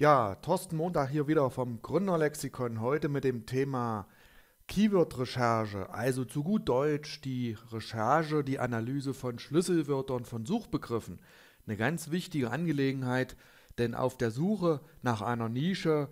Ja, Thorsten Montag hier wieder vom Gründerlexikon. Heute mit dem Thema Keyword-Recherche, also zu gut Deutsch die Recherche, die Analyse von Schlüsselwörtern, von Suchbegriffen. Eine ganz wichtige Angelegenheit, denn auf der Suche nach einer Nische,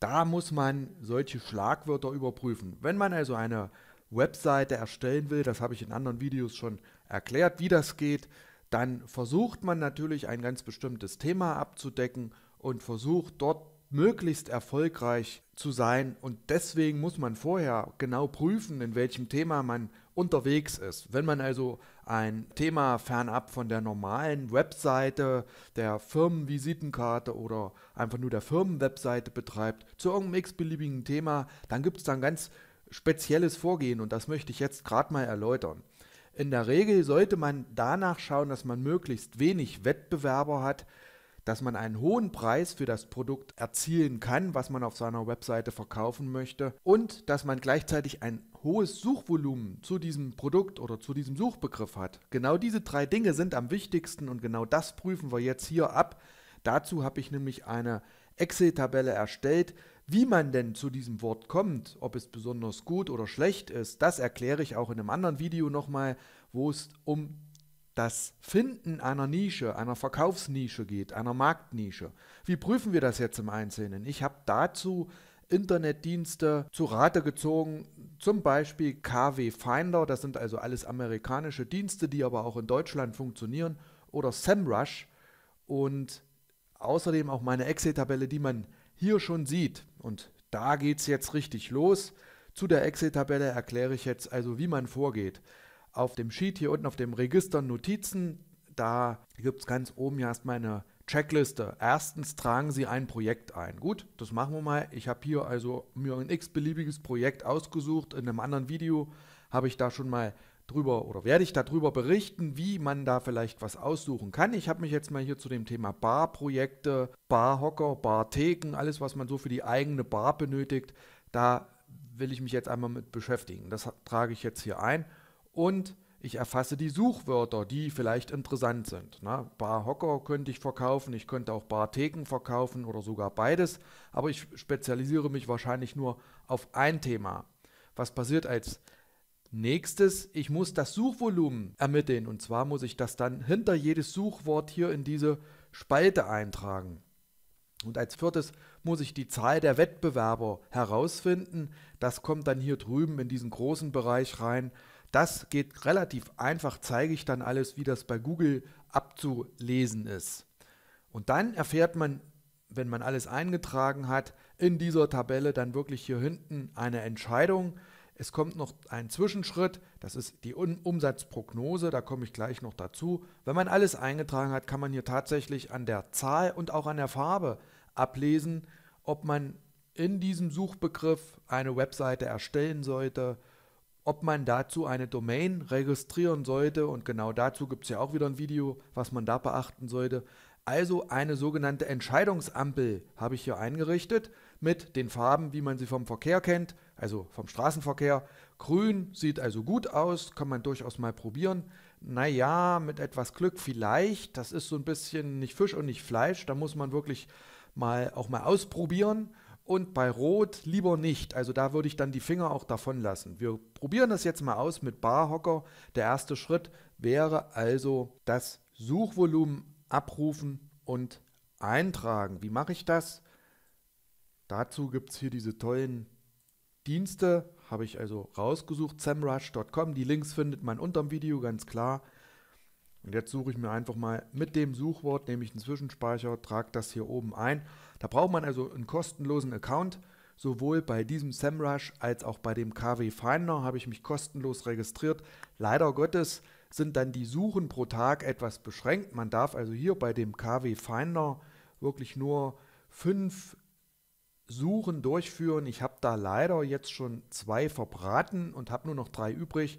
da muss man solche Schlagwörter überprüfen. Wenn man also eine Webseite erstellen will, das habe ich in anderen Videos schon erklärt, wie das geht, dann versucht man natürlich ein ganz bestimmtes Thema abzudecken und versucht dort möglichst erfolgreich zu sein. Und deswegen muss man vorher genau prüfen, in welchem Thema man unterwegs ist. Wenn man also ein Thema fernab von der normalen Webseite, der Firmenvisitenkarte oder einfach nur der Firmenwebseite betreibt, zu irgendeinem x-beliebigen Thema, dann gibt es dann ganz spezielles Vorgehen und das möchte ich jetzt gerade mal erläutern. In der Regel sollte man danach schauen, dass man möglichst wenig Wettbewerber hat, dass man einen hohen Preis für das Produkt erzielen kann, was man auf seiner Webseite verkaufen möchte und dass man gleichzeitig ein hohes Suchvolumen zu diesem Produkt oder zu diesem Suchbegriff hat. Genau diese drei Dinge sind am wichtigsten und genau das prüfen wir jetzt hier ab. Dazu habe ich nämlich eine Excel-Tabelle erstellt. Wie man denn zu diesem Wort kommt, ob es besonders gut oder schlecht ist, das erkläre ich auch in einem anderen Video nochmal, wo es um das Finden einer Nische, einer Verkaufsnische geht, einer Marktnische. Wie prüfen wir das jetzt im Einzelnen? Ich habe dazu Internetdienste zu Rate gezogen, zum Beispiel KW Finder, das sind also alles amerikanische Dienste, die aber auch in Deutschland funktionieren, oder SEMrush und außerdem auch meine Excel-Tabelle, die man hier schon sieht. Und da geht es jetzt richtig los. Zu der Excel-Tabelle erkläre ich jetzt also, wie man vorgeht auf dem Sheet hier unten auf dem Register Notizen, da gibt es ganz oben ja erstmal eine Checkliste. Erstens tragen Sie ein Projekt ein. Gut, das machen wir mal. Ich habe hier also mir ein x-beliebiges Projekt ausgesucht. In einem anderen Video habe ich da schon mal drüber oder werde ich darüber berichten, wie man da vielleicht was aussuchen kann. Ich habe mich jetzt mal hier zu dem Thema Barprojekte, Barhocker, Bartheken, alles was man so für die eigene Bar benötigt, da will ich mich jetzt einmal mit beschäftigen. Das trage ich jetzt hier ein und ich erfasse die Suchwörter, die vielleicht interessant sind. Na, ne? Bar Hocker könnte ich verkaufen, ich könnte auch Bar Theken verkaufen oder sogar beides, aber ich spezialisiere mich wahrscheinlich nur auf ein Thema. Was passiert als nächstes? Ich muss das Suchvolumen ermitteln und zwar muss ich das dann hinter jedes Suchwort hier in diese Spalte eintragen. Und als viertes muss ich die Zahl der Wettbewerber herausfinden. Das kommt dann hier drüben in diesen großen Bereich rein. Das geht relativ einfach, zeige ich dann alles, wie das bei Google abzulesen ist. Und dann erfährt man, wenn man alles eingetragen hat, in dieser Tabelle dann wirklich hier hinten eine Entscheidung. Es kommt noch ein Zwischenschritt, das ist die Umsatzprognose, da komme ich gleich noch dazu. Wenn man alles eingetragen hat, kann man hier tatsächlich an der Zahl und auch an der Farbe ablesen, ob man in diesem Suchbegriff eine Webseite erstellen sollte ob man dazu eine Domain registrieren sollte. Und genau dazu gibt es ja auch wieder ein Video, was man da beachten sollte. Also eine sogenannte Entscheidungsampel habe ich hier eingerichtet mit den Farben, wie man sie vom Verkehr kennt, also vom Straßenverkehr. Grün sieht also gut aus, kann man durchaus mal probieren. Naja, mit etwas Glück vielleicht. Das ist so ein bisschen nicht Fisch und nicht Fleisch. Da muss man wirklich mal auch mal ausprobieren und bei Rot lieber nicht. Also da würde ich dann die Finger auch davon lassen. Wir probieren das jetzt mal aus mit Barhocker. Der erste Schritt wäre also das Suchvolumen abrufen und eintragen. Wie mache ich das? Dazu gibt es hier diese tollen Dienste, habe ich also rausgesucht, samrush.com. Die Links findet man unterm Video, ganz klar. Und jetzt suche ich mir einfach mal mit dem Suchwort, nehme ich einen Zwischenspeicher, trage das hier oben ein da braucht man also einen kostenlosen Account. Sowohl bei diesem SEMrush als auch bei dem KW Finder habe ich mich kostenlos registriert. Leider Gottes sind dann die Suchen pro Tag etwas beschränkt. Man darf also hier bei dem KW Finder wirklich nur fünf Suchen durchführen. Ich habe da leider jetzt schon zwei verbraten und habe nur noch drei übrig.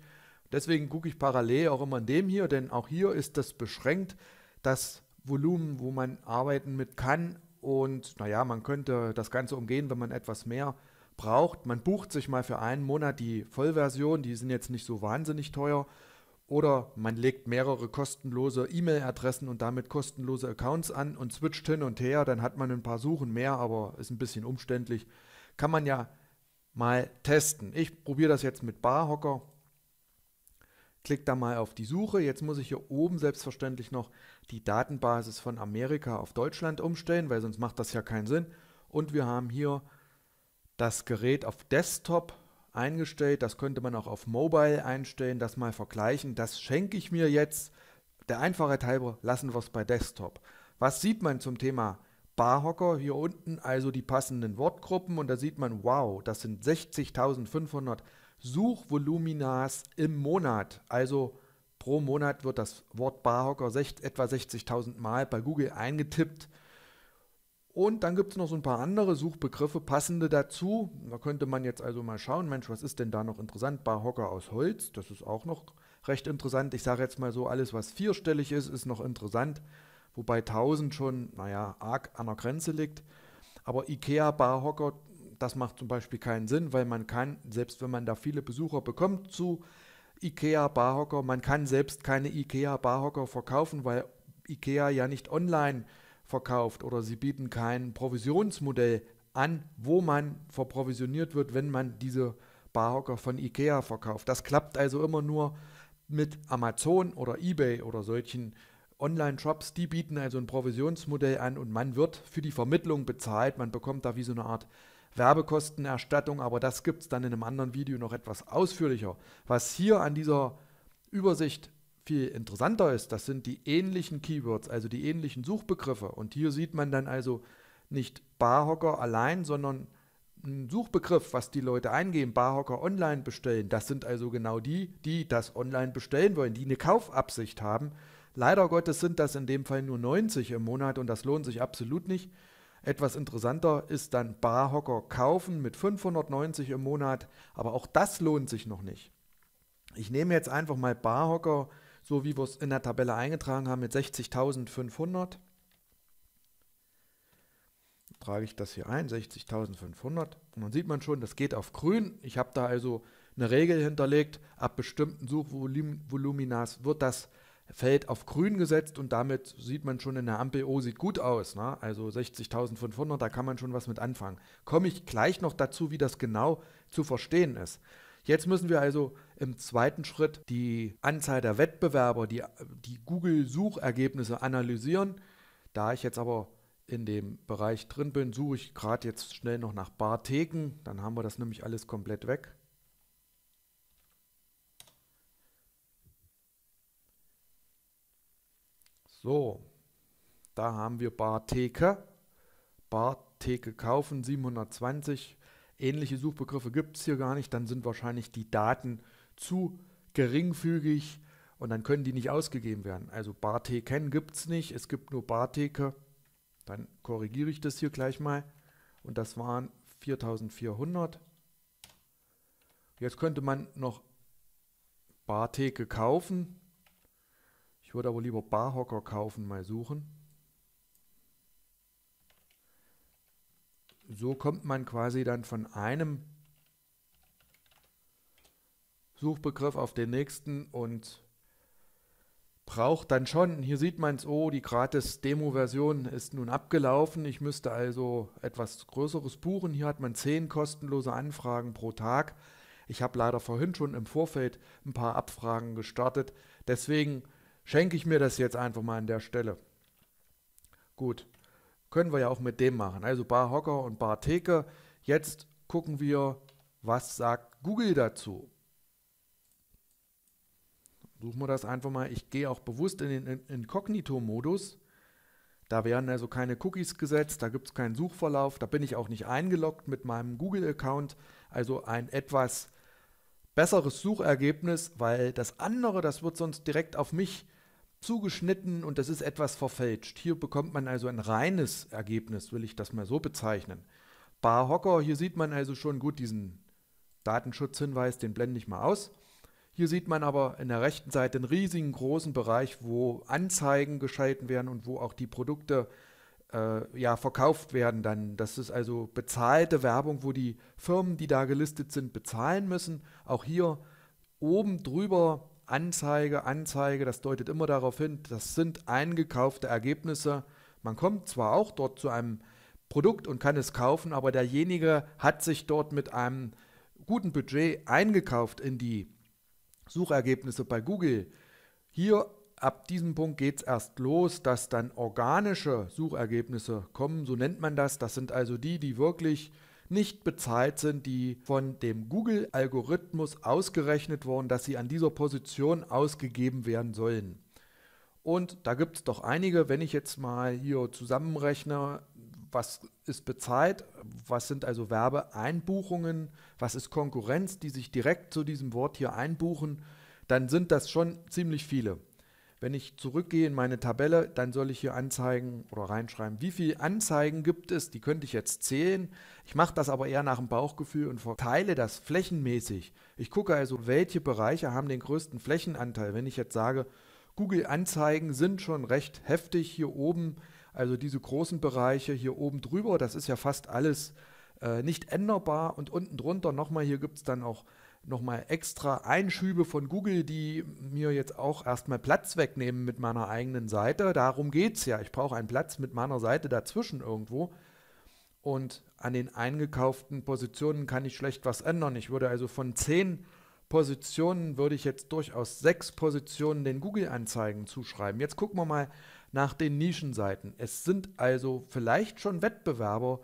Deswegen gucke ich parallel auch immer in dem hier, denn auch hier ist das beschränkt, das Volumen, wo man arbeiten mit kann und naja, man könnte das Ganze umgehen, wenn man etwas mehr braucht. Man bucht sich mal für einen Monat die Vollversion, die sind jetzt nicht so wahnsinnig teuer. Oder man legt mehrere kostenlose E-Mail-Adressen und damit kostenlose Accounts an und switcht hin und her. Dann hat man ein paar Suchen mehr, aber ist ein bisschen umständlich. Kann man ja mal testen. Ich probiere das jetzt mit Barhocker. Klick da mal auf die Suche. Jetzt muss ich hier oben selbstverständlich noch die Datenbasis von Amerika auf Deutschland umstellen, weil sonst macht das ja keinen Sinn. Und wir haben hier das Gerät auf Desktop eingestellt. Das könnte man auch auf Mobile einstellen, das mal vergleichen. Das schenke ich mir jetzt. Der einfache Teil lassen wir es bei Desktop. Was sieht man zum Thema Barhocker? Hier unten also die passenden Wortgruppen und da sieht man, wow, das sind 60.500 Suchvoluminas im Monat. Also Pro Monat wird das Wort Barhocker etwa 60.000 Mal bei Google eingetippt. Und dann gibt es noch so ein paar andere Suchbegriffe, passende dazu. Da könnte man jetzt also mal schauen, Mensch, was ist denn da noch interessant? Barhocker aus Holz, das ist auch noch recht interessant. Ich sage jetzt mal so, alles was vierstellig ist, ist noch interessant. Wobei 1000 schon, naja, arg an der Grenze liegt. Aber Ikea-Barhocker, das macht zum Beispiel keinen Sinn, weil man kann, selbst wenn man da viele Besucher bekommt zu IKEA-Barhocker. Man kann selbst keine IKEA-Barhocker verkaufen, weil IKEA ja nicht online verkauft oder sie bieten kein Provisionsmodell an, wo man verprovisioniert wird, wenn man diese Barhocker von IKEA verkauft. Das klappt also immer nur mit Amazon oder eBay oder solchen Online-Shops. Die bieten also ein Provisionsmodell an und man wird für die Vermittlung bezahlt. Man bekommt da wie so eine Art Werbekostenerstattung, aber das gibt es dann in einem anderen Video noch etwas ausführlicher. Was hier an dieser Übersicht viel interessanter ist, das sind die ähnlichen Keywords, also die ähnlichen Suchbegriffe. Und hier sieht man dann also nicht Barhocker allein, sondern ein Suchbegriff, was die Leute eingeben, Barhocker online bestellen. Das sind also genau die, die das online bestellen wollen, die eine Kaufabsicht haben. Leider Gottes sind das in dem Fall nur 90 im Monat und das lohnt sich absolut nicht. Etwas interessanter ist dann Barhocker kaufen mit 590 im Monat, aber auch das lohnt sich noch nicht. Ich nehme jetzt einfach mal Barhocker, so wie wir es in der Tabelle eingetragen haben, mit 60.500. Trage ich das hier ein, 60.500. Und dann sieht man schon, das geht auf grün. Ich habe da also eine Regel hinterlegt, ab bestimmten Suchvoluminas wird das Feld auf grün gesetzt und damit sieht man schon in der Ampel, oh, sieht gut aus. Ne? Also 60.500, da kann man schon was mit anfangen. Komme ich gleich noch dazu, wie das genau zu verstehen ist. Jetzt müssen wir also im zweiten Schritt die Anzahl der Wettbewerber, die, die Google-Suchergebnisse analysieren. Da ich jetzt aber in dem Bereich drin bin, suche ich gerade jetzt schnell noch nach Bartheken. Dann haben wir das nämlich alles komplett weg. So, da haben wir Bartheke. Bartheke kaufen 720. Ähnliche Suchbegriffe gibt es hier gar nicht. Dann sind wahrscheinlich die Daten zu geringfügig und dann können die nicht ausgegeben werden. Also Bartheken gibt es nicht. Es gibt nur Bartheke. Dann korrigiere ich das hier gleich mal. Und das waren 4400. Jetzt könnte man noch Bartheke kaufen. Ich würde aber lieber Barhocker kaufen, mal suchen. So kommt man quasi dann von einem Suchbegriff auf den nächsten und braucht dann schon, hier sieht man es, oh, die Gratis-Demo-Version ist nun abgelaufen, ich müsste also etwas Größeres buchen. Hier hat man zehn kostenlose Anfragen pro Tag. Ich habe leider vorhin schon im Vorfeld ein paar Abfragen gestartet, deswegen Schenke ich mir das jetzt einfach mal an der Stelle. Gut, können wir ja auch mit dem machen. Also Bar Hocker und Bar Theke. Jetzt gucken wir, was sagt Google dazu. Suchen wir das einfach mal. Ich gehe auch bewusst in den Inkognito-Modus. Da werden also keine Cookies gesetzt, da gibt es keinen Suchverlauf, da bin ich auch nicht eingeloggt mit meinem Google-Account. Also ein etwas besseres Suchergebnis, weil das andere, das wird sonst direkt auf mich zugeschnitten und das ist etwas verfälscht. Hier bekommt man also ein reines Ergebnis, will ich das mal so bezeichnen. Bar Hocker, hier sieht man also schon gut diesen Datenschutzhinweis, den blende ich mal aus. Hier sieht man aber in der rechten Seite einen riesigen großen Bereich, wo Anzeigen geschalten werden und wo auch die Produkte äh, ja, verkauft werden dann. Das ist also bezahlte Werbung, wo die Firmen, die da gelistet sind, bezahlen müssen. Auch hier oben drüber Anzeige, Anzeige, das deutet immer darauf hin, das sind eingekaufte Ergebnisse. Man kommt zwar auch dort zu einem Produkt und kann es kaufen, aber derjenige hat sich dort mit einem guten Budget eingekauft in die Suchergebnisse bei Google. Hier ab diesem Punkt geht es erst los, dass dann organische Suchergebnisse kommen, so nennt man das. Das sind also die, die wirklich nicht bezahlt sind, die von dem Google-Algorithmus ausgerechnet wurden, dass sie an dieser Position ausgegeben werden sollen. Und da gibt es doch einige, wenn ich jetzt mal hier zusammenrechne, was ist bezahlt, was sind also Werbeeinbuchungen, was ist Konkurrenz, die sich direkt zu diesem Wort hier einbuchen, dann sind das schon ziemlich viele. Wenn ich zurückgehe in meine Tabelle, dann soll ich hier anzeigen oder reinschreiben, wie viele Anzeigen gibt es. Die könnte ich jetzt zählen. Ich mache das aber eher nach dem Bauchgefühl und verteile das flächenmäßig. Ich gucke also, welche Bereiche haben den größten Flächenanteil. Wenn ich jetzt sage, Google Anzeigen sind schon recht heftig hier oben, also diese großen Bereiche hier oben drüber, das ist ja fast alles äh, nicht änderbar und unten drunter nochmal, hier gibt es dann auch nochmal extra Einschübe von Google, die mir jetzt auch erstmal Platz wegnehmen mit meiner eigenen Seite. Darum geht es ja. Ich brauche einen Platz mit meiner Seite dazwischen irgendwo. Und an den eingekauften Positionen kann ich schlecht was ändern. Ich würde also von zehn Positionen, würde ich jetzt durchaus sechs Positionen den Google-Anzeigen zuschreiben. Jetzt gucken wir mal nach den Nischenseiten. Es sind also vielleicht schon Wettbewerber,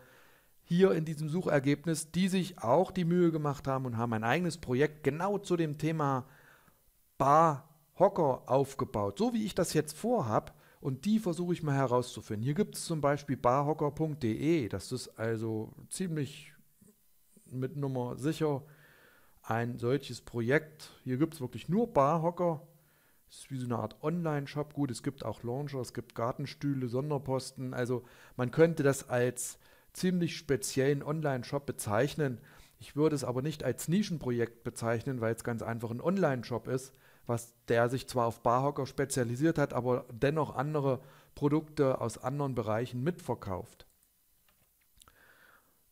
hier in diesem Suchergebnis, die sich auch die Mühe gemacht haben und haben ein eigenes Projekt genau zu dem Thema Barhocker aufgebaut. So wie ich das jetzt vorhab und die versuche ich mal herauszufinden. Hier gibt es zum Beispiel barhocker.de, das ist also ziemlich mit Nummer sicher ein solches Projekt. Hier gibt es wirklich nur Barhocker. Das ist wie so eine Art Online-Shop. Gut, es gibt auch Launcher, es gibt Gartenstühle, Sonderposten. Also man könnte das als ziemlich speziellen Online-Shop bezeichnen. Ich würde es aber nicht als Nischenprojekt bezeichnen, weil es ganz einfach ein Online-Shop ist, was der sich zwar auf Barhocker spezialisiert hat, aber dennoch andere Produkte aus anderen Bereichen mitverkauft.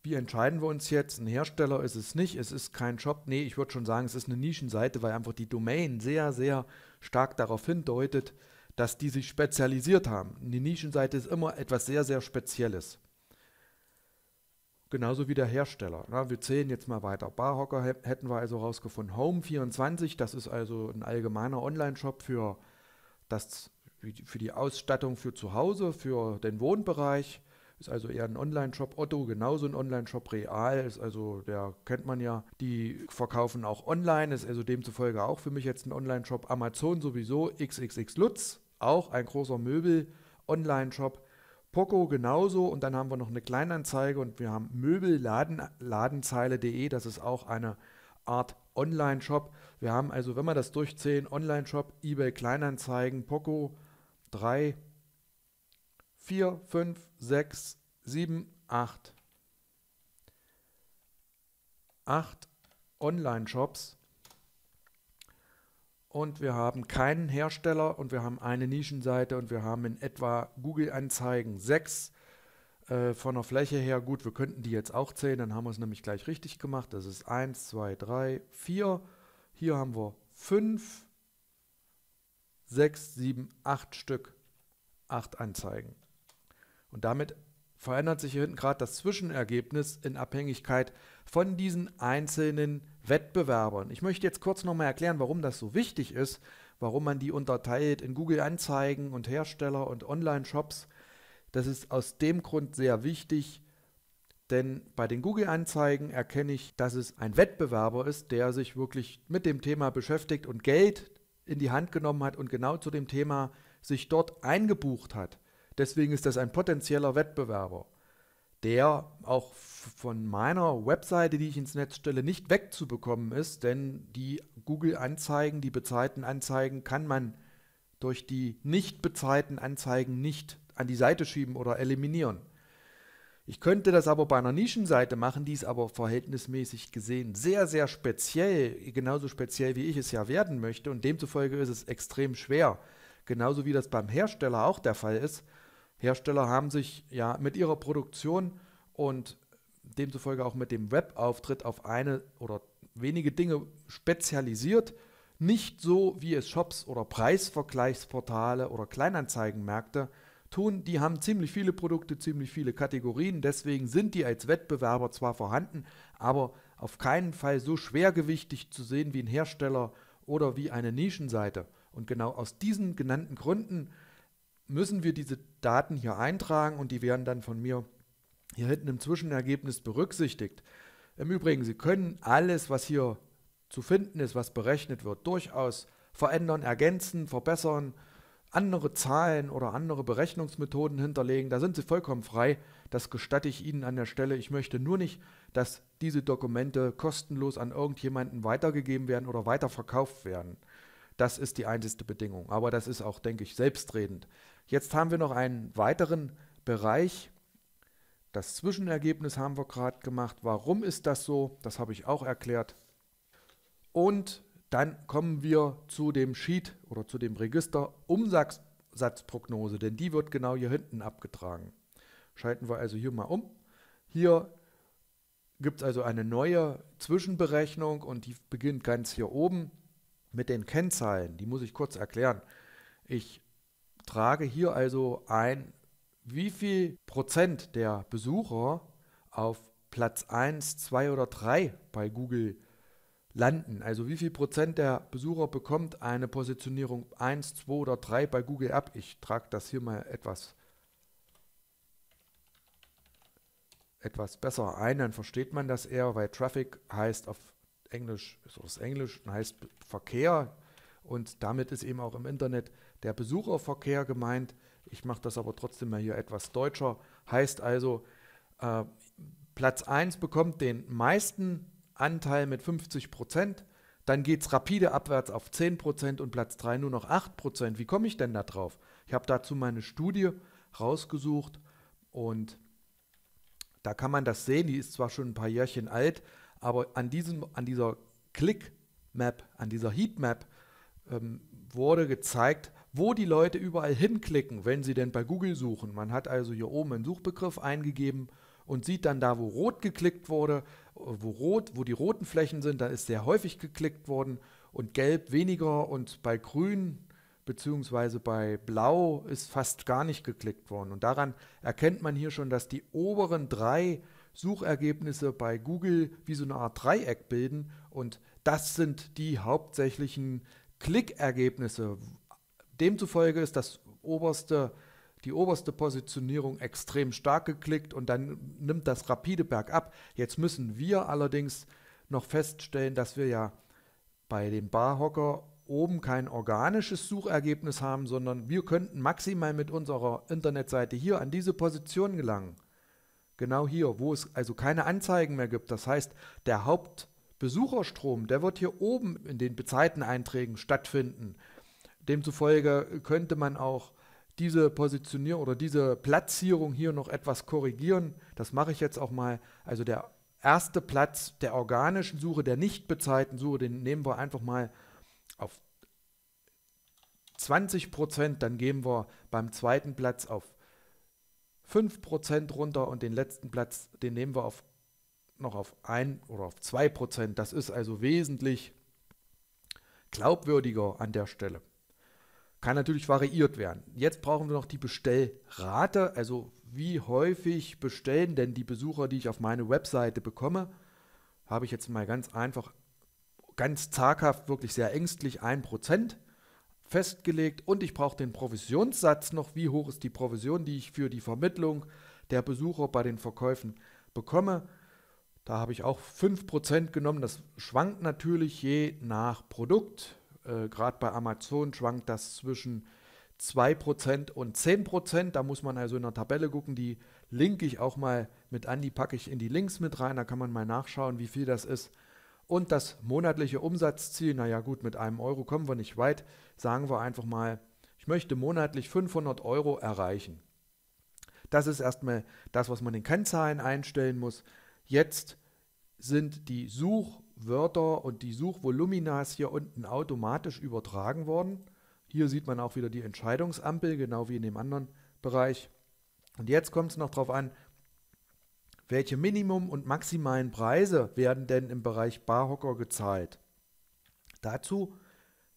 Wie entscheiden wir uns jetzt? Ein Hersteller ist es nicht, es ist kein Shop. Nee, ich würde schon sagen, es ist eine Nischenseite, weil einfach die Domain sehr, sehr stark darauf hindeutet, dass die sich spezialisiert haben. Eine Nischenseite ist immer etwas sehr, sehr Spezielles. Genauso wie der Hersteller. Na, ne? wir zählen jetzt mal weiter. Barhocker hätten wir also rausgefunden. Home24, das ist also ein allgemeiner Online-Shop für, für die Ausstattung für zu Hause, für den Wohnbereich. Ist also eher ein Online-Shop. Otto, genauso ein Online-Shop. Real ist also, der kennt man ja. Die verkaufen auch online, ist also demzufolge auch für mich jetzt ein Online-Shop. Amazon sowieso, XXX Lutz, auch ein großer Möbel-Online-Shop. Poco genauso und dann haben wir noch eine Kleinanzeige und wir haben Möbelladenzeile.de, das ist auch eine Art Online-Shop. Wir haben also, wenn wir das durchzählen, Online-Shop, eBay Kleinanzeigen, Poco 3, 4, 5, 6, 7, 8. 8 Online-Shops und wir haben keinen Hersteller und wir haben eine Nischenseite und wir haben in etwa Google-Anzeigen sechs äh, von der Fläche her. Gut, wir könnten die jetzt auch zählen, dann haben wir es nämlich gleich richtig gemacht. Das ist 1, 2, 3, 4. Hier haben wir 5, 6, 7, 8 Stück, 8 Anzeigen. Und damit verändert sich hier hinten gerade das Zwischenergebnis in Abhängigkeit von diesen einzelnen Wettbewerbern. Ich möchte jetzt kurz nochmal erklären, warum das so wichtig ist, warum man die unterteilt in Google Anzeigen und Hersteller und Online-Shops. Das ist aus dem Grund sehr wichtig, denn bei den Google-Anzeigen erkenne ich, dass es ein Wettbewerber ist, der sich wirklich mit dem Thema beschäftigt und Geld in die Hand genommen hat und genau zu dem Thema sich dort eingebucht hat. Deswegen ist das ein potenzieller Wettbewerber der auch von meiner Webseite, die ich ins Netz stelle, nicht wegzubekommen ist, denn die Google-Anzeigen, die bezahlten Anzeigen, kann man durch die nicht bezahlten Anzeigen nicht an die Seite schieben oder eliminieren. Ich könnte das aber bei einer Nischenseite machen, die ist aber verhältnismäßig gesehen sehr, sehr speziell, genauso speziell wie ich es ja werden möchte und demzufolge ist es extrem schwer, genauso wie das beim Hersteller auch der Fall ist, Hersteller haben sich ja mit ihrer Produktion und demzufolge auch mit dem Webauftritt auf eine oder wenige Dinge spezialisiert, nicht so wie es Shops oder Preisvergleichsportale oder Kleinanzeigenmärkte tun. Die haben ziemlich viele Produkte, ziemlich viele Kategorien, deswegen sind die als Wettbewerber zwar vorhanden, aber auf keinen Fall so schwergewichtig zu sehen wie ein Hersteller oder wie eine Nischenseite. Und genau aus diesen genannten Gründen müssen wir diese Daten hier eintragen und die werden dann von mir hier hinten im Zwischenergebnis berücksichtigt. Im Übrigen, Sie können alles, was hier zu finden ist, was berechnet wird, durchaus verändern, ergänzen, verbessern, andere Zahlen oder andere Berechnungsmethoden hinterlegen. Da sind Sie vollkommen frei. Das gestatte ich Ihnen an der Stelle. Ich möchte nur nicht, dass diese Dokumente kostenlos an irgendjemanden weitergegeben werden oder weiterverkauft werden. Das ist die einzige Bedingung. Aber das ist auch, denke ich, selbstredend. Jetzt haben wir noch einen weiteren Bereich. Das Zwischenergebnis haben wir gerade gemacht. Warum ist das so? Das habe ich auch erklärt. Und dann kommen wir zu dem Sheet oder zu dem Register Umsatzprognose, denn die wird genau hier hinten abgetragen. Schalten wir also hier mal um. Hier gibt es also eine neue Zwischenberechnung und die beginnt ganz hier oben mit den Kennzahlen. Die muss ich kurz erklären. Ich trage hier also ein, wie viel Prozent der Besucher auf Platz 1, 2 oder 3 bei Google landen. Also wie viel Prozent der Besucher bekommt eine Positionierung 1, 2 oder 3 bei Google ab. Ich trage das hier mal etwas, etwas besser ein, dann versteht man das eher, weil Traffic heißt auf Englisch, ist aus Englisch, heißt Verkehr und damit ist eben auch im Internet der Besucherverkehr gemeint. Ich mache das aber trotzdem mal hier etwas deutscher. Heißt also, äh, Platz 1 bekommt den meisten Anteil mit 50 Prozent. Dann geht es rapide abwärts auf 10 Prozent und Platz 3 nur noch 8 Prozent. Wie komme ich denn da drauf? Ich habe dazu meine Studie rausgesucht und da kann man das sehen. Die ist zwar schon ein paar Jährchen alt, aber an, diesem, an dieser Click-Map, an dieser Heatmap ähm, wurde gezeigt, wo die Leute überall hinklicken, wenn sie denn bei Google suchen. Man hat also hier oben einen Suchbegriff eingegeben und sieht dann da, wo rot geklickt wurde, wo rot, wo die roten Flächen sind, da ist sehr häufig geklickt worden und gelb weniger und bei grün bzw. bei blau ist fast gar nicht geklickt worden. Und daran erkennt man hier schon, dass die oberen drei Suchergebnisse bei Google wie so eine Art Dreieck bilden und das sind die hauptsächlichen Klickergebnisse, Demzufolge ist das oberste, die oberste Positionierung extrem stark geklickt und dann nimmt das rapide bergab. Jetzt müssen wir allerdings noch feststellen, dass wir ja bei dem Barhocker oben kein organisches Suchergebnis haben, sondern wir könnten maximal mit unserer Internetseite hier an diese Position gelangen. Genau hier, wo es also keine Anzeigen mehr gibt. Das heißt, der Hauptbesucherstrom, der wird hier oben in den Bezeiten-Einträgen stattfinden. Demzufolge könnte man auch diese Positionierung oder diese Platzierung hier noch etwas korrigieren. Das mache ich jetzt auch mal. Also der erste Platz der organischen Suche, der nicht bezahlten Suche, den nehmen wir einfach mal auf 20 Prozent. Dann gehen wir beim zweiten Platz auf 5 Prozent runter und den letzten Platz, den nehmen wir auf, noch auf 1 oder auf 2 Prozent. Das ist also wesentlich glaubwürdiger an der Stelle. Kann natürlich variiert werden. Jetzt brauchen wir noch die Bestellrate, also wie häufig bestellen denn die Besucher, die ich auf meine Webseite bekomme. Habe ich jetzt mal ganz einfach, ganz zaghaft, wirklich sehr ängstlich 1% festgelegt und ich brauche den Provisionssatz noch, wie hoch ist die Provision, die ich für die Vermittlung der Besucher bei den Verkäufen bekomme. Da habe ich auch 5% genommen. Das schwankt natürlich je nach Produkt. Äh, gerade bei Amazon schwankt das zwischen 2% und 10%. Da muss man also in der Tabelle gucken, die linke ich auch mal mit an, die packe ich in die Links mit rein, da kann man mal nachschauen, wie viel das ist. Und das monatliche Umsatzziel, naja gut, mit einem Euro kommen wir nicht weit, sagen wir einfach mal, ich möchte monatlich 500 Euro erreichen. Das ist erstmal das, was man in Kennzahlen einstellen muss. Jetzt sind die Such- Wörter und die Suchvolumina hier unten automatisch übertragen worden. Hier sieht man auch wieder die Entscheidungsampel, genau wie in dem anderen Bereich. Und jetzt kommt es noch darauf an, welche Minimum- und maximalen Preise werden denn im Bereich Barhocker gezahlt. Dazu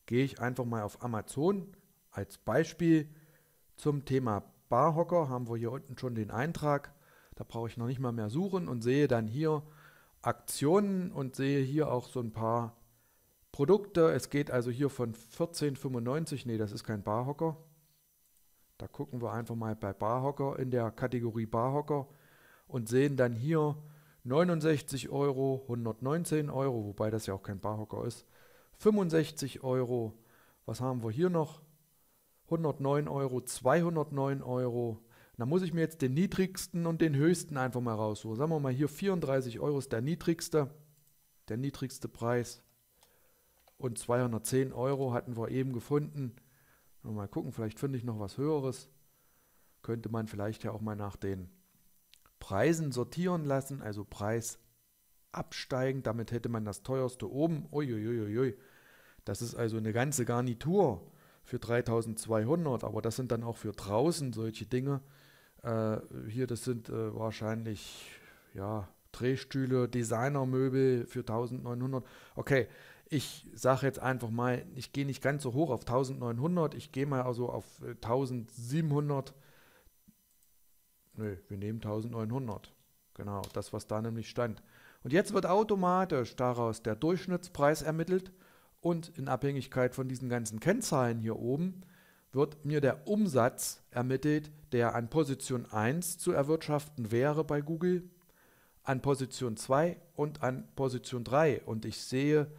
gehe ich einfach mal auf Amazon als Beispiel zum Thema Barhocker. Haben wir hier unten schon den Eintrag. Da brauche ich noch nicht mal mehr suchen und sehe dann hier, Aktionen und sehe hier auch so ein paar Produkte. Es geht also hier von 14,95, nee, das ist kein Barhocker. Da gucken wir einfach mal bei Barhocker in der Kategorie Barhocker und sehen dann hier 69 Euro, 119 Euro, wobei das ja auch kein Barhocker ist, 65 Euro, was haben wir hier noch? 109 Euro, 209 Euro, da muss ich mir jetzt den niedrigsten und den höchsten einfach mal raussuchen. Sagen wir mal hier 34 Euro ist der niedrigste, der niedrigste Preis. Und 210 Euro hatten wir eben gefunden. Mal gucken, vielleicht finde ich noch was Höheres. Könnte man vielleicht ja auch mal nach den Preisen sortieren lassen, also Preis absteigen. Damit hätte man das teuerste oben. Uiuiuiui. Das ist also eine ganze Garnitur für 3200, aber das sind dann auch für draußen solche Dinge. Äh, hier, das sind äh, wahrscheinlich ja, Drehstühle, Designermöbel für 1900. Okay, ich sage jetzt einfach mal, ich gehe nicht ganz so hoch auf 1900, ich gehe mal also auf 1700. Äh, Nö, wir nehmen 1900. Genau, das, was da nämlich stand. Und jetzt wird automatisch daraus der Durchschnittspreis ermittelt und in Abhängigkeit von diesen ganzen Kennzahlen hier oben wird mir der Umsatz ermittelt, der an Position 1 zu erwirtschaften wäre bei Google, an Position 2 und an Position 3. Und ich sehe,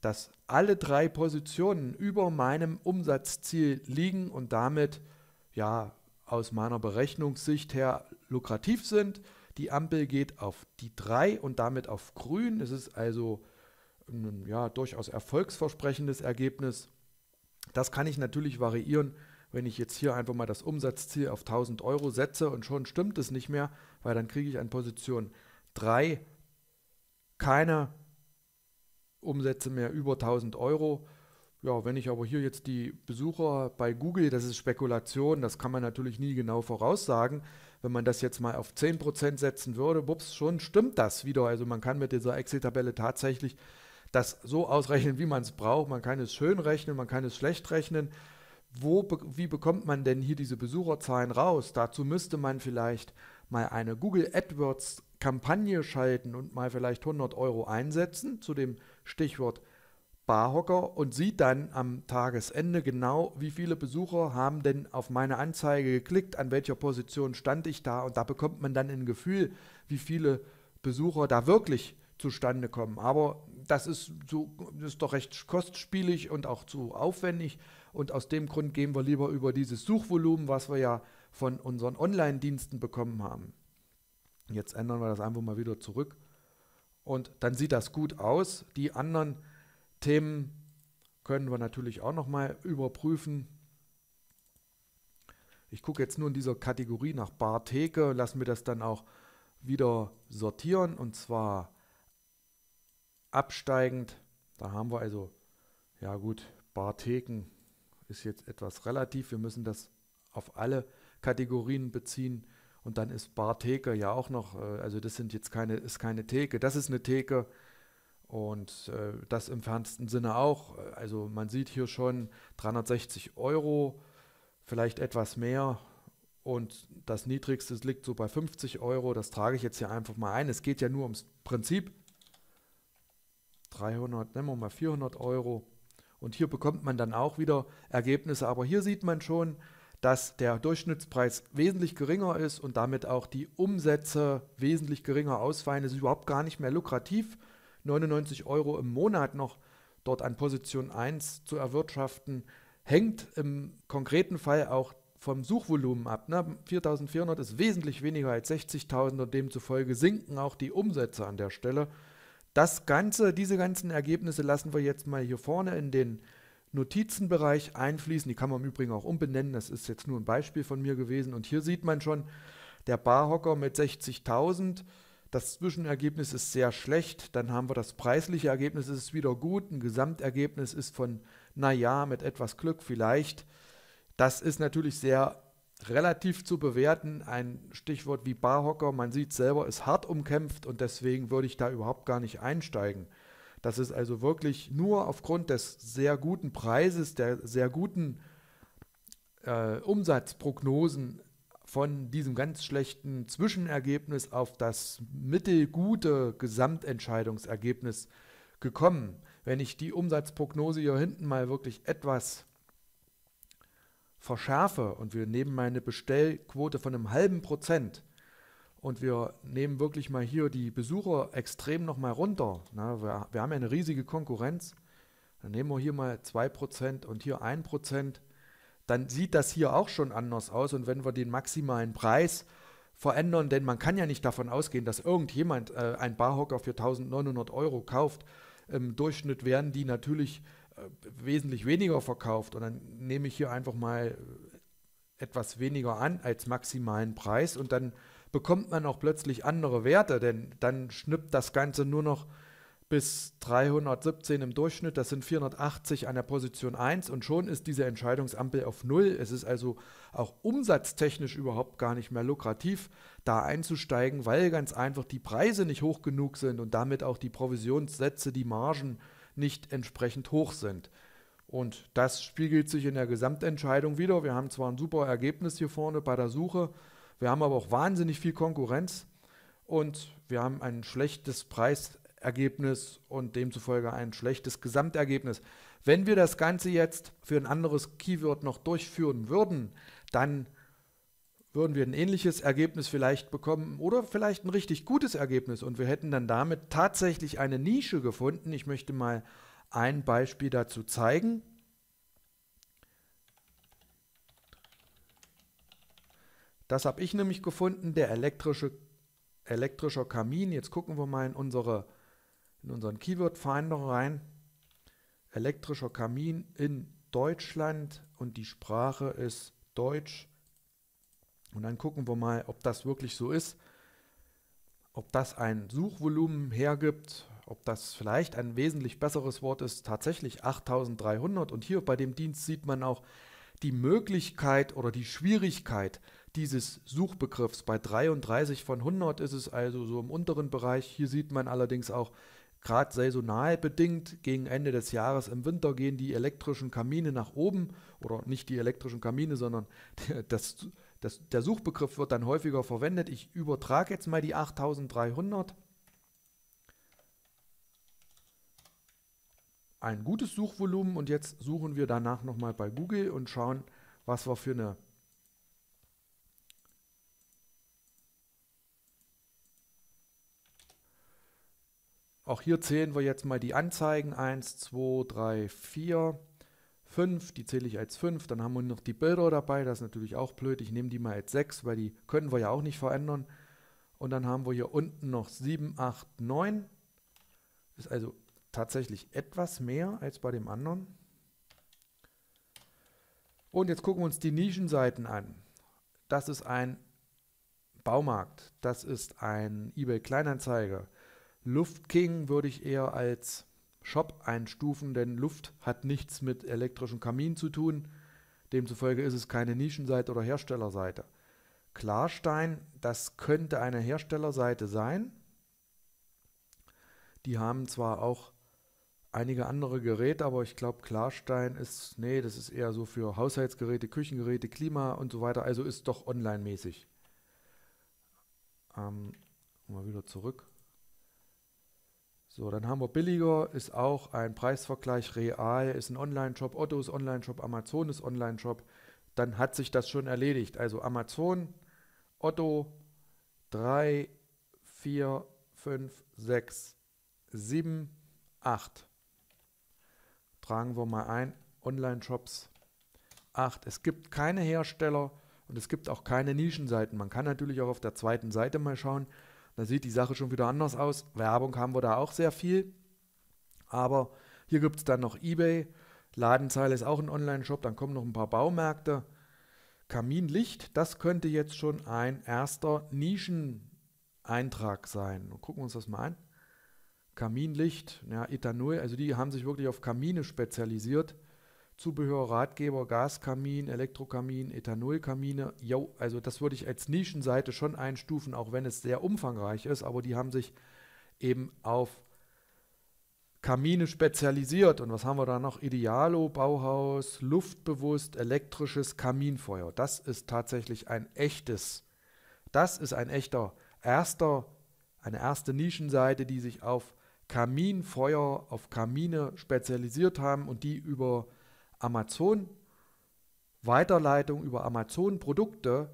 dass alle drei Positionen über meinem Umsatzziel liegen und damit ja aus meiner Berechnungssicht her lukrativ sind. Die Ampel geht auf die 3 und damit auf grün. Es ist also ein ja, durchaus erfolgsversprechendes Ergebnis. Das kann ich natürlich variieren, wenn ich jetzt hier einfach mal das Umsatzziel auf 1000 Euro setze und schon stimmt es nicht mehr, weil dann kriege ich an Position 3 keine Umsätze mehr über 1000 Euro. Ja, wenn ich aber hier jetzt die Besucher bei Google, das ist Spekulation, das kann man natürlich nie genau voraussagen. Wenn man das jetzt mal auf 10% setzen würde, bups, schon stimmt das wieder. Also man kann mit dieser Excel-Tabelle tatsächlich das so ausrechnen, wie man es braucht. Man kann es schön rechnen, man kann es schlecht rechnen. Wo, wie bekommt man denn hier diese Besucherzahlen raus? Dazu müsste man vielleicht mal eine Google AdWords Kampagne schalten und mal vielleicht 100 Euro einsetzen zu dem Stichwort Barhocker und sieht dann am Tagesende genau, wie viele Besucher haben denn auf meine Anzeige geklickt, an welcher Position stand ich da und da bekommt man dann ein Gefühl, wie viele Besucher da wirklich zustande kommen. Aber das ist, zu, das ist doch recht kostspielig und auch zu aufwendig. Und aus dem Grund gehen wir lieber über dieses Suchvolumen, was wir ja von unseren Online-Diensten bekommen haben. Jetzt ändern wir das einfach mal wieder zurück. Und dann sieht das gut aus. Die anderen Themen können wir natürlich auch nochmal überprüfen. Ich gucke jetzt nur in dieser Kategorie nach Bartheke, lasse mir das dann auch wieder sortieren und zwar absteigend. Da haben wir also, ja gut, Bartheken ist jetzt etwas relativ. Wir müssen das auf alle Kategorien beziehen. Und dann ist Bartheke ja auch noch, äh, also das sind jetzt keine, ist keine Theke, das ist eine Theke. Und äh, das im fernsten Sinne auch. Also man sieht hier schon 360 Euro, vielleicht etwas mehr. Und das Niedrigste liegt so bei 50 Euro. Das trage ich jetzt hier einfach mal ein. Es geht ja nur ums Prinzip. 300, nehmen wir mal 400 Euro. Und hier bekommt man dann auch wieder Ergebnisse. Aber hier sieht man schon, dass der Durchschnittspreis wesentlich geringer ist und damit auch die Umsätze wesentlich geringer ausfallen. Es ist überhaupt gar nicht mehr lukrativ, 99 Euro im Monat noch dort an Position 1 zu erwirtschaften. Hängt im konkreten Fall auch vom Suchvolumen ab. Ne? 4400 ist wesentlich weniger als 60.000 und demzufolge sinken auch die Umsätze an der Stelle. Das Ganze, diese ganzen Ergebnisse lassen wir jetzt mal hier vorne in den Notizenbereich einfließen. Die kann man im Übrigen auch umbenennen. Das ist jetzt nur ein Beispiel von mir gewesen. Und hier sieht man schon, der Barhocker mit 60.000. Das Zwischenergebnis ist sehr schlecht. Dann haben wir das preisliche Ergebnis, ist wieder gut. Ein Gesamtergebnis ist von, naja, mit etwas Glück vielleicht. Das ist natürlich sehr relativ zu bewerten. Ein Stichwort wie Barhocker, man sieht selber, ist hart umkämpft und deswegen würde ich da überhaupt gar nicht einsteigen. Das ist also wirklich nur aufgrund des sehr guten Preises, der sehr guten äh, Umsatzprognosen von diesem ganz schlechten Zwischenergebnis auf das mittelgute Gesamtentscheidungsergebnis gekommen. Wenn ich die Umsatzprognose hier hinten mal wirklich etwas verschärfe und wir nehmen meine Bestellquote von einem halben Prozent und wir nehmen wirklich mal hier die Besucher extrem nochmal runter, na, ne? wir, wir haben ja eine riesige Konkurrenz, dann nehmen wir hier mal 2% und hier 1%, dann sieht das hier auch schon anders aus und wenn wir den maximalen Preis verändern, denn man kann ja nicht davon ausgehen, dass irgendjemand äh, ein Barhocker für 1900 Euro kauft. Im Durchschnitt werden die natürlich äh, wesentlich weniger verkauft und dann nehme ich hier einfach mal etwas weniger an als maximalen Preis und dann bekommt man auch plötzlich andere Werte, denn dann schnippt das Ganze nur noch bis 317 im Durchschnitt, das sind 480 an der Position 1 und schon ist diese Entscheidungsampel auf 0. Es ist also auch umsatztechnisch überhaupt gar nicht mehr lukrativ, da einzusteigen, weil ganz einfach die Preise nicht hoch genug sind und damit auch die Provisionssätze, die Margen äh, nicht entsprechend hoch sind. Und das spiegelt sich in der Gesamtentscheidung wieder. Wir haben zwar ein super Ergebnis hier vorne bei der Suche, wir haben aber auch wahnsinnig viel Konkurrenz und wir haben ein schlechtes Preisergebnis und demzufolge ein schlechtes Gesamtergebnis. Wenn wir das Ganze jetzt für ein anderes Keyword noch durchführen würden, dann würden wir ein ähnliches Ergebnis vielleicht bekommen oder vielleicht ein richtig gutes Ergebnis und wir hätten dann damit tatsächlich eine Nische gefunden. Ich möchte mal ein Beispiel dazu zeigen. Das habe ich nämlich gefunden, der elektrische, elektrischer Kamin. Jetzt gucken wir mal in, unsere, in unseren Keyword-Finder rein. Elektrischer Kamin in Deutschland und die Sprache ist Deutsch. Und dann gucken wir mal, ob das wirklich so ist, ob das ein Suchvolumen hergibt, ob das vielleicht ein wesentlich besseres Wort ist, tatsächlich 8300. Und hier bei dem Dienst sieht man auch die Möglichkeit oder die Schwierigkeit dieses Suchbegriffs. Bei 33 von 100 ist es also so im unteren Bereich. Hier sieht man allerdings auch, gerade saisonal bedingt, gegen Ende des Jahres im Winter gehen die elektrischen Kamine nach oben oder nicht die elektrischen Kamine, sondern das das, der Suchbegriff wird dann häufiger verwendet. Ich übertrage jetzt mal die 8300. Ein gutes Suchvolumen und jetzt suchen wir danach nochmal bei Google und schauen, was wir für eine Auch hier zählen wir jetzt mal die Anzeigen. 1, 2, 3, 4. 5, die zähle ich als 5. Dann haben wir noch die Bilder dabei, das ist natürlich auch blöd. Ich nehme die mal als 6, weil die können wir ja auch nicht verändern. Und dann haben wir hier unten noch 7, 8, 9. Ist also tatsächlich etwas mehr als bei dem anderen. Und jetzt gucken wir uns die Nischenseiten an. Das ist ein Baumarkt, das ist ein eBay Kleinanzeiger. Luftking würde ich eher als Shop einstufenden Luft hat nichts mit elektrischem Kamin zu tun. Demzufolge ist es keine Nischenseite oder Herstellerseite. Klarstein, das könnte eine Herstellerseite sein. Die haben zwar auch einige andere Geräte, aber ich glaube, Klarstein ist, nee, das ist eher so für Haushaltsgeräte, Küchengeräte, Klima und so weiter. Also ist doch online-mäßig. Ähm, mal wieder zurück. So, dann haben wir billiger, ist auch ein Preisvergleich real, ist ein Online-Shop, Otto ist Online-Shop, Amazon ist Online-Shop. Dann hat sich das schon erledigt. Also Amazon, Otto, 3, 4, 5, 6, 7, 8. Tragen wir mal ein, Online-Shops, 8. Es gibt keine Hersteller und es gibt auch keine Nischenseiten. Man kann natürlich auch auf der zweiten Seite mal schauen, da sieht die Sache schon wieder anders aus. Werbung haben wir da auch sehr viel. Aber hier gibt es dann noch eBay. Ladenzeile ist auch ein Online-Shop. Dann kommen noch ein paar Baumärkte. Kaminlicht, das könnte jetzt schon ein erster Nischeneintrag sein. Gucken wir uns das mal an. Kaminlicht, ja, Ethanol, also die haben sich wirklich auf Kamine spezialisiert. Zubehör, Ratgeber, Gaskamin, Elektrokamin, Ethanolkamine. Jo, also das würde ich als Nischenseite schon einstufen, auch wenn es sehr umfangreich ist, aber die haben sich eben auf Kamine spezialisiert. Und was haben wir da noch? Idealo, Bauhaus, luftbewusst, elektrisches Kaminfeuer. Das ist tatsächlich ein echtes, das ist ein echter erster, eine erste Nischenseite, die sich auf Kaminfeuer, auf Kamine spezialisiert haben und die über Amazon Weiterleitung über Amazon Produkte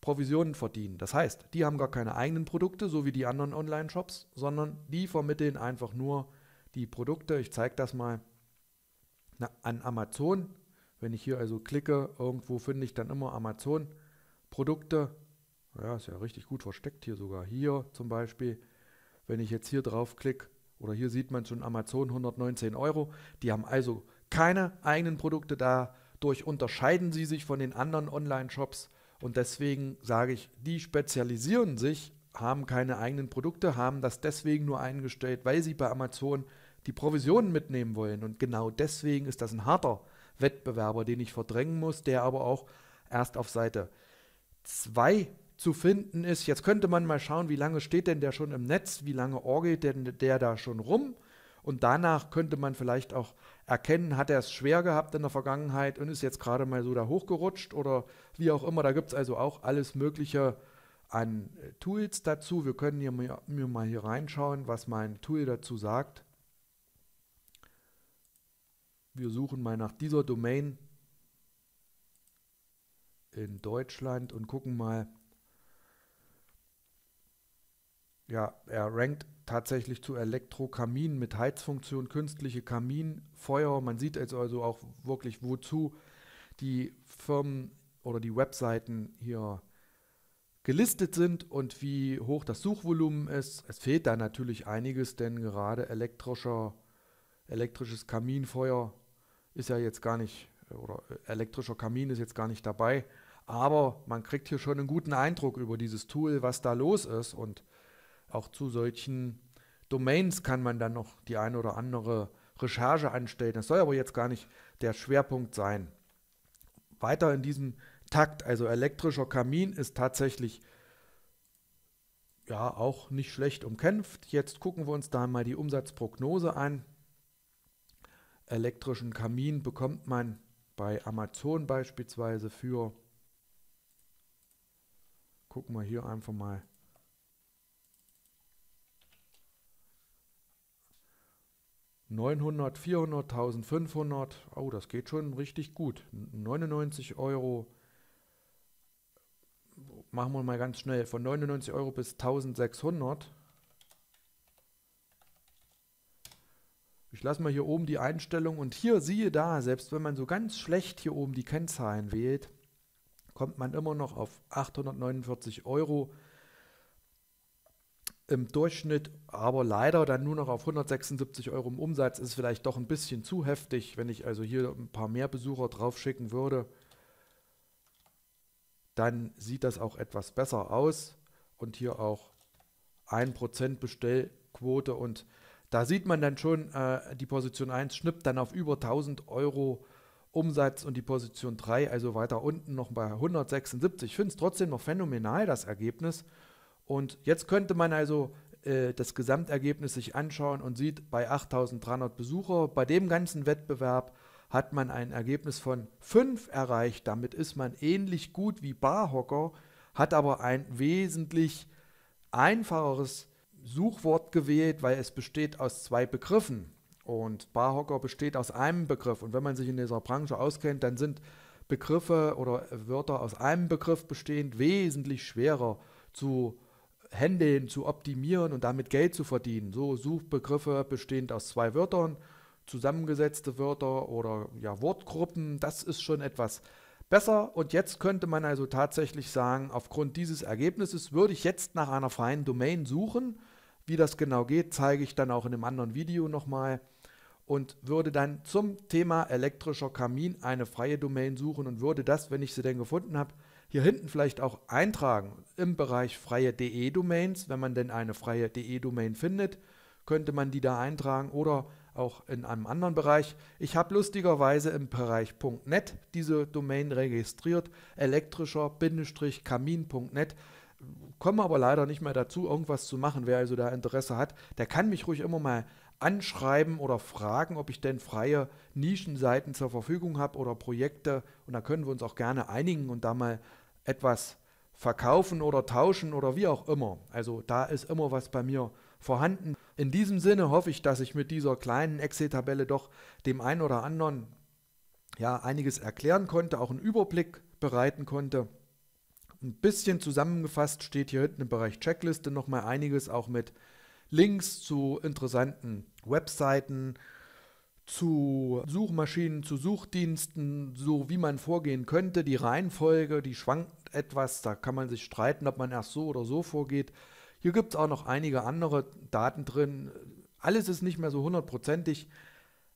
Provisionen verdienen. Das heißt, die haben gar keine eigenen Produkte, so wie die anderen Online-Shops, sondern die vermitteln einfach nur die Produkte. Ich zeige das mal Na, an Amazon. Wenn ich hier also klicke, irgendwo finde ich dann immer Amazon Produkte. Ja, ist ja richtig gut versteckt hier sogar. Hier zum Beispiel, wenn ich jetzt hier drauf klicke, oder hier sieht man schon Amazon 119 Euro. Die haben also keine eigenen Produkte da. Durch unterscheiden sie sich von den anderen Online-Shops. Und deswegen sage ich, die spezialisieren sich, haben keine eigenen Produkte, haben das deswegen nur eingestellt, weil sie bei Amazon die Provisionen mitnehmen wollen. Und genau deswegen ist das ein harter Wettbewerber, den ich verdrängen muss, der aber auch erst auf Seite 2 zu finden ist. Jetzt könnte man mal schauen, wie lange steht denn der schon im Netz, wie lange orgelt denn der da schon rum. Und danach könnte man vielleicht auch erkennen, hat er es schwer gehabt in der Vergangenheit und ist jetzt gerade mal so da hochgerutscht oder wie auch immer. Da gibt es also auch alles Mögliche an äh, Tools dazu. Wir können hier mir, mir mal hier reinschauen, was mein Tool dazu sagt. Wir suchen mal nach dieser Domain in Deutschland und gucken mal, ja, er rankt tatsächlich zu Elektrokamin mit Heizfunktion, künstliche Kaminfeuer. Man sieht jetzt also auch wirklich, wozu die Firmen oder die Webseiten hier gelistet sind und wie hoch das Suchvolumen ist. Es fehlt da natürlich einiges, denn gerade elektrischer, elektrisches Kaminfeuer ist ja jetzt gar nicht, oder äh, elektrischer Kamin ist jetzt gar nicht dabei. Aber man kriegt hier schon einen guten Eindruck über dieses Tool, was da los ist und auch zu solchen Domains kann man dann noch die eine oder andere Recherche anstellen. Das soll aber jetzt gar nicht der Schwerpunkt sein. Weiter in diesem Takt, also elektrischer Kamin ist tatsächlich ja auch nicht schlecht umkämpft. Jetzt gucken wir uns da mal die Umsatzprognose an. Elektrischen Kamin bekommt man bei Amazon beispielsweise für, gucken wir hier einfach mal, 900, 400, 1500, oh, das geht schon richtig gut. 99 Euro, machen wir mal ganz schnell, von 99 Euro bis 1600. Ich lasse mal hier oben die Einstellung und hier siehe da, selbst wenn man so ganz schlecht hier oben die Kennzahlen wählt, kommt man immer noch auf 849 Euro im Durchschnitt, aber leider dann nur noch auf 176 Euro im Umsatz ist vielleicht doch ein bisschen zu heftig, wenn ich also hier ein paar mehr Besucher drauf schicken würde. Dann sieht das auch etwas besser aus und hier auch 1% Bestellquote und da sieht man dann schon, äh, die Position 1 schnippt dann auf über 1000 Euro Umsatz und die Position 3, also weiter unten noch bei 176. Ich finde es trotzdem noch phänomenal, das Ergebnis. Und jetzt könnte man also äh, das Gesamtergebnis sich anschauen und sieht, bei 8300 Besucher, bei dem ganzen Wettbewerb hat man ein Ergebnis von 5 erreicht. Damit ist man ähnlich gut wie Barhocker, hat aber ein wesentlich einfacheres Suchwort gewählt, weil es besteht aus zwei Begriffen. Und Barhocker besteht aus einem Begriff. Und wenn man sich in dieser Branche auskennt, dann sind Begriffe oder Wörter aus einem Begriff bestehend wesentlich schwerer zu Handeln zu optimieren und damit Geld zu verdienen. So Suchbegriffe bestehend aus zwei Wörtern, zusammengesetzte Wörter oder ja, Wortgruppen, das ist schon etwas besser. Und jetzt könnte man also tatsächlich sagen, aufgrund dieses Ergebnisses würde ich jetzt nach einer freien Domain suchen. Wie das genau geht, zeige ich dann auch in einem anderen Video nochmal. Und würde dann zum Thema elektrischer Kamin eine freie Domain suchen und würde das, wenn ich sie denn gefunden habe, hier hinten vielleicht auch eintragen im Bereich freie DE-Domains. Wenn man denn eine freie DE-Domain findet, könnte man die da eintragen oder auch in einem anderen Bereich. Ich habe lustigerweise im Bereich .net diese Domain registriert, elektrischer-kamin.net. Komme aber leider nicht mehr dazu, irgendwas zu machen. Wer also da Interesse hat, der kann mich ruhig immer mal anschreiben oder fragen, ob ich denn freie Nischenseiten zur Verfügung habe oder Projekte. Und da können wir uns auch gerne einigen und da mal etwas verkaufen oder tauschen oder wie auch immer. Also da ist immer was bei mir vorhanden. In diesem Sinne hoffe ich, dass ich mit dieser kleinen Excel-Tabelle doch dem einen oder anderen ja einiges erklären konnte, auch einen Überblick bereiten konnte. Ein bisschen zusammengefasst steht hier hinten im Bereich Checkliste nochmal einiges auch mit Links zu interessanten Webseiten, zu Suchmaschinen, zu Suchdiensten, so wie man vorgehen könnte. Die Reihenfolge, die schwankt etwas, da kann man sich streiten, ob man erst so oder so vorgeht. Hier gibt es auch noch einige andere Daten drin. Alles ist nicht mehr so hundertprozentig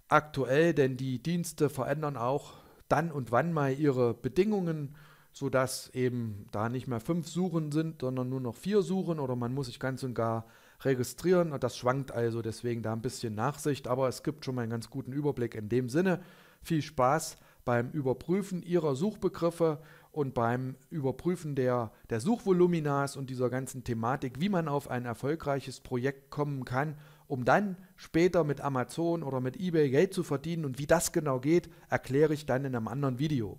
aktuell, denn die Dienste verändern auch dann und wann mal ihre Bedingungen, sodass eben da nicht mehr fünf Suchen sind, sondern nur noch vier Suchen oder man muss sich ganz und gar registrieren. Und das schwankt also deswegen da ein bisschen Nachsicht, aber es gibt schon mal einen ganz guten Überblick in dem Sinne. Viel Spaß beim Überprüfen Ihrer Suchbegriffe und beim Überprüfen der, der Suchvoluminas und dieser ganzen Thematik, wie man auf ein erfolgreiches Projekt kommen kann, um dann später mit Amazon oder mit eBay Geld zu verdienen und wie das genau geht, erkläre ich dann in einem anderen Video.